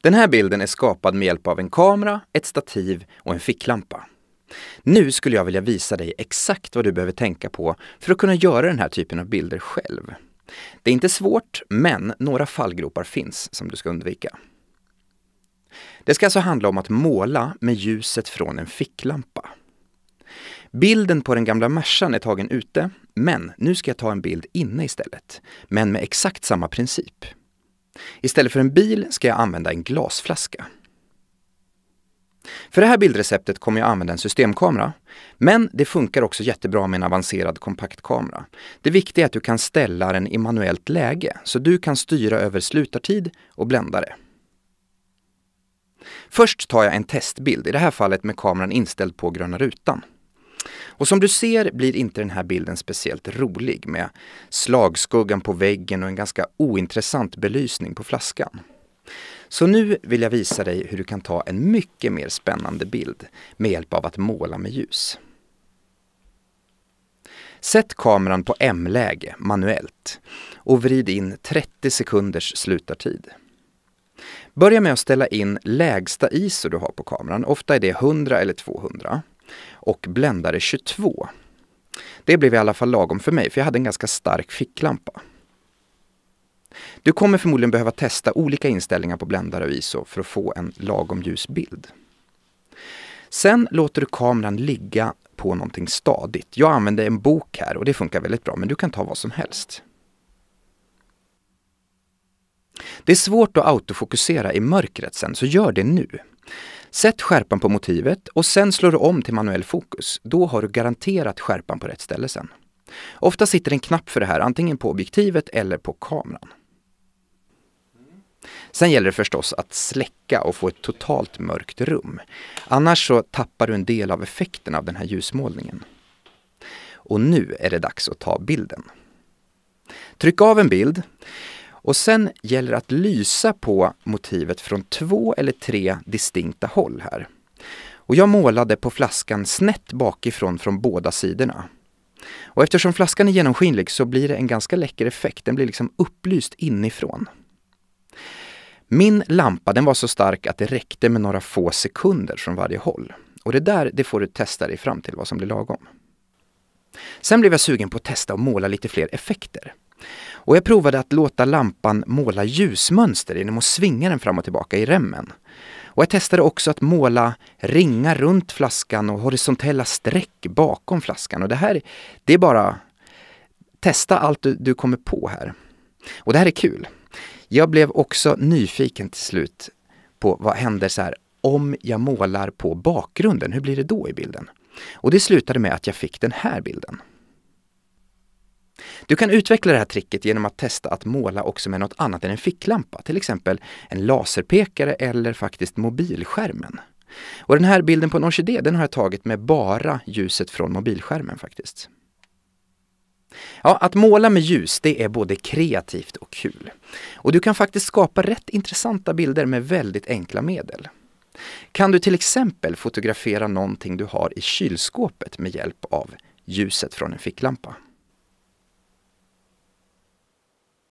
Den här bilden är skapad med hjälp av en kamera, ett stativ och en ficklampa. Nu skulle jag vilja visa dig exakt vad du behöver tänka på för att kunna göra den här typen av bilder själv. Det är inte svårt, men några fallgropar finns som du ska undvika. Det ska alltså handla om att måla med ljuset från en ficklampa. Bilden på den gamla Mercan är tagen ute, men nu ska jag ta en bild inne istället. Men med exakt samma princip. Istället för en bil ska jag använda en glasflaska. För det här bildreceptet kommer jag använda en systemkamera. Men det funkar också jättebra med en avancerad kompaktkamera. Det viktiga är att du kan ställa den i manuellt läge, så du kan styra över slutartid och bländare. Först tar jag en testbild, i det här fallet med kameran inställd på gröna rutan. Och som du ser blir inte den här bilden speciellt rolig med slagskuggan på väggen och en ganska ointressant belysning på flaskan. Så nu vill jag visa dig hur du kan ta en mycket mer spännande bild med hjälp av att måla med ljus. Sätt kameran på M-läge manuellt och vrid in 30 sekunders slutartid. Börja med att ställa in lägsta ISO du har på kameran, ofta är det 100 eller 200 och bländare 22. Det blev i alla fall lagom för mig, för jag hade en ganska stark ficklampa. Du kommer förmodligen behöva testa olika inställningar på bländare och ISO för att få en lagom ljus bild. Sen låter du kameran ligga på någonting stadigt. Jag använder en bok här och det funkar väldigt bra, men du kan ta vad som helst. Det är svårt att autofokusera i mörkret sen, så gör det nu. Sätt skärpan på motivet och sen slår du om till manuell fokus. Då har du garanterat skärpan på rätt ställe sen. Ofta sitter en knapp för det här antingen på objektivet eller på kameran. Sen gäller det förstås att släcka och få ett totalt mörkt rum. Annars så tappar du en del av effekten av den här ljusmålningen. Och nu är det dags att ta bilden. Tryck av en bild och sen gäller det att lysa på motivet från två eller tre distinkta håll här. Och jag målade på flaskan snett bakifrån från båda sidorna. Och eftersom flaskan är genomskinlig så blir det en ganska läcker effekt, den blir liksom upplyst inifrån. Min lampa den var så stark att det räckte med några få sekunder från varje håll. Och det där det får du testa dig fram till vad som blir lagom. Sen blev jag sugen på att testa och måla lite fler effekter. Och jag provade att låta lampan måla ljusmönster genom att svinga den fram och tillbaka i remmen. Och jag testade också att måla ringar runt flaskan och horisontella streck bakom flaskan. Och det här, det är bara testa allt du, du kommer på här. Och det här är kul. Jag blev också nyfiken till slut på vad händer så här om jag målar på bakgrunden, hur blir det då i bilden? Och det slutade med att jag fick den här bilden. Du kan utveckla det här tricket genom att testa att måla också med något annat än en ficklampa, till exempel en laserpekare eller faktiskt mobilskärmen. Och den här bilden på en orkidé den har jag tagit med bara ljuset från mobilskärmen faktiskt. Ja, att måla med ljus det är både kreativt och kul. Och du kan faktiskt skapa rätt intressanta bilder med väldigt enkla medel. Kan du till exempel fotografera någonting du har i kylskåpet med hjälp av ljuset från en ficklampa?